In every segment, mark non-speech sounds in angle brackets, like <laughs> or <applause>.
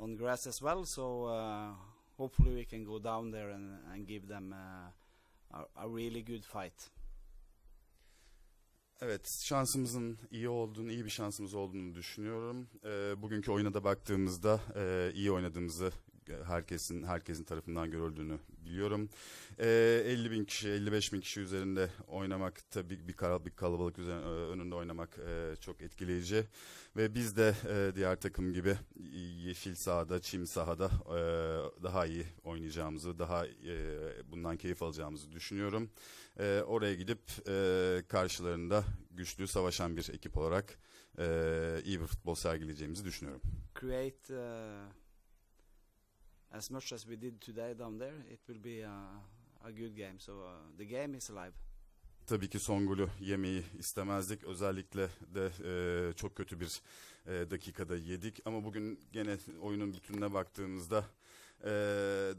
on grass as well. So uh, hopefully we can go down there and, and give them uh, a, a really good fight. Evet şansımızın iyi olduğunu, iyi bir şansımız olduğunu düşünüyorum. E, bugünkü oyuna da baktığımızda e, iyi oynadığımızı herkesin herkesin tarafından görüldüğünü biliyorum. E, ee, 50 bin kişi, 55 bin kişi üzerinde oynamak tabii bir, kal bir kalabalık üzerinde önünde oynamak e, çok etkileyici ve biz de e, diğer takım gibi yeşil sahada, çim sahada e, daha iyi oynayacağımızı, daha e, bundan keyif alacağımızı düşünüyorum. E, oraya gidip e, karşılarında güçlü savaşan bir ekip olarak e, iyi bir futbol sergileyeceğimizi düşünüyorum. Create uh as much as we did today down there, it will be a, a good game. So uh, the game is alive. Tabii ki son golü yemeyi istemezdik. Özellikle de e, çok kötü bir e, dakikada yedik. Ama bugün gene oyunun bütününe baktığımızda e,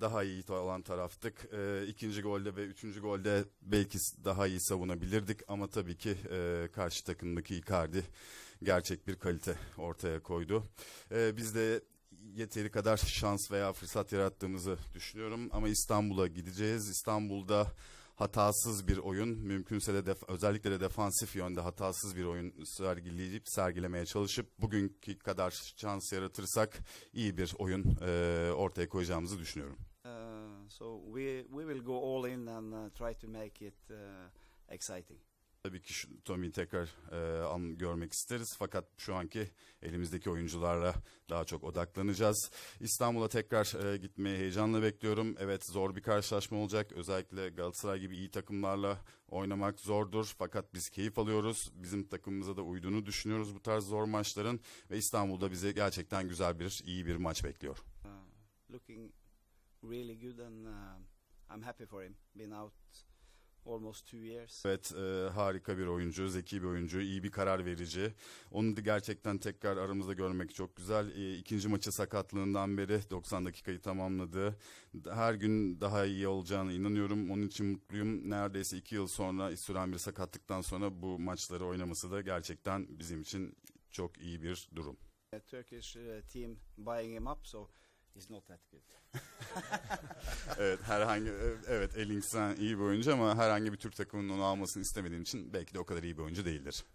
daha iyi olan taraftık. E, ikinci golde ve üçüncü golde belki daha iyi savunabilirdik. Ama tabii ki e, karşı takımdaki Icardi gerçek bir kalite ortaya koydu. E, biz de yeteri kadar şans veya fırsat yarattığımızı düşünüyorum. Ama İstanbul'a gideceğiz. İstanbul'da hatasız bir oyun, mümkünse de def- özellikle de defansif yönde hatasız bir oyun sergileyip sergilemeye çalışıp bugünkü kadar şans yaratırsak iyi bir oyun e, ortaya koyacağımızı düşünüyorum. Uh, so we we will go all in and uh, try to make it uh, exciting. Tabii ki Tommy tekrar e, an, görmek isteriz fakat şu anki elimizdeki oyuncularla daha çok odaklanacağız. İstanbul'a tekrar e, gitmeyi heyecanla bekliyorum. Evet zor bir karşılaşma olacak. Özellikle Galatasaray gibi iyi takımlarla oynamak zordur fakat biz keyif alıyoruz. Bizim takımımıza da uyduğunu düşünüyoruz bu tarz zor maçların ve İstanbul'da bize gerçekten güzel bir iyi bir maç bekliyor. Uh, looking really good and uh, I'm happy for him. Been out Almost two years. Evet e, harika bir oyuncu, zeki bir oyuncu, iyi bir karar verici. Onu da gerçekten tekrar aramızda görmek çok güzel. E, ikinci maçı sakatlığından beri 90 dakikayı tamamladı. Her gün daha iyi olacağına inanıyorum. Onun için mutluyum. Neredeyse iki yıl sonra süren bir sakatlıktan sonra bu maçları oynaması da gerçekten bizim için çok iyi bir durum. Turkish uh, team buying him up so is not that good. <laughs> evet herhangi evet Elingsen iyi bir oyuncu ama herhangi bir Türk takımının onu almasını istemediğim için belki de o kadar iyi bir oyuncu değildir.